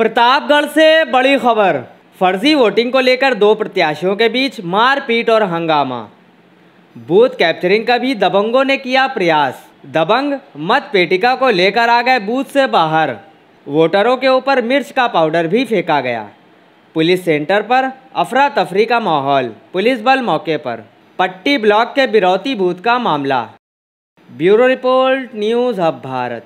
प्रतापगढ़ से बड़ी खबर फर्जी वोटिंग को लेकर दो प्रत्याशियों के बीच मारपीट और हंगामा बूथ कैप्चरिंग का भी दबंगों ने किया प्रयास दबंग मत पेटिका को लेकर आ गए बूथ से बाहर वोटरों के ऊपर मिर्च का पाउडर भी फेंका गया पुलिस सेंटर पर अफरा तफरी का माहौल पुलिस बल मौके पर पट्टी ब्लॉक के बिरौती बूथ का मामला bureau report news hub Bharat